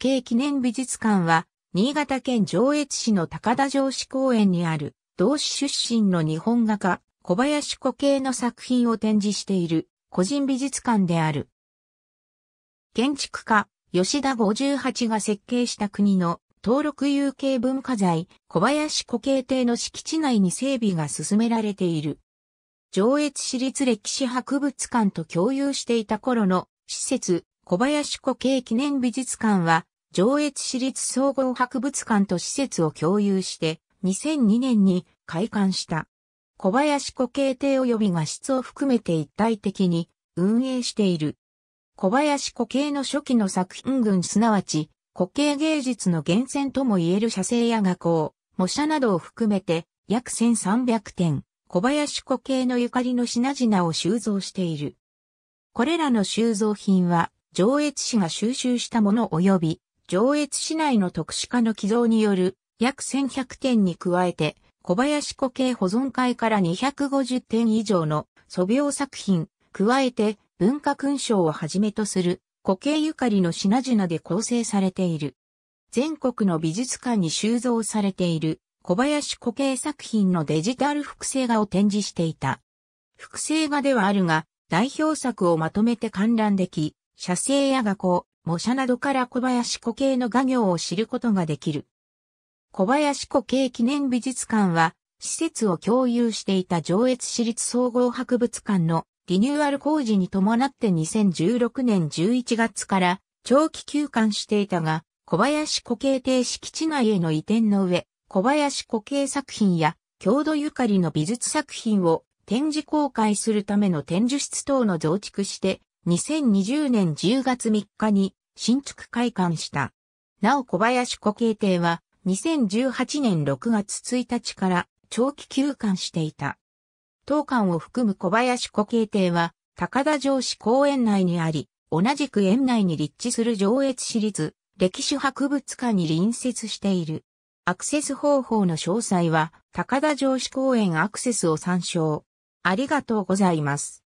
系記念美術館は、新潟県上越市の高田城址公園にある、同市出身の日本画家、小林古系の作品を展示している、個人美術館である。建築家、吉田58が設計した国の登録有形文化財、小林古系邸の敷地内に整備が進められている。上越市立歴史博物館と共有していた頃の施設、小林古系記念美術館は、上越市立総合博物館と施設を共有して2002年に開館した。小林古慶亭及び画質を含めて一体的に運営している。小林古慶の初期の作品群すなわち古慶芸術の源泉とも言える写生や画工、模写などを含めて約1300点、小林古慶のゆかりの品々を収蔵している。これらの収蔵品は上越市が収集したもの及び上越市内の特殊化の寄贈による約1100点に加えて、小林古形保存会から250点以上の素描作品、加えて文化勲章をはじめとする古形ゆかりの品々で構成されている。全国の美術館に収蔵されている小林古形作品のデジタル複製画を展示していた。複製画ではあるが、代表作をまとめて観覧でき、写生や画工、模写などから小林古系の画業を知ることができる。小林古径記念美術館は、施設を共有していた上越市立総合博物館のリニューアル工事に伴って2016年11月から長期休館していたが、小林古径邸敷地内への移転の上、小林古系作品や郷土ゆかりの美術作品を展示公開するための展示室等の増築して2020年10月3日に新築開館した。なお小林古慶亭は2018年6月1日から長期休館していた。当館を含む小林古慶亭は高田城市公園内にあり、同じく園内に立地する上越市立歴史博物館に隣接している。アクセス方法の詳細は高田城市公園アクセスを参照。ありがとうございます。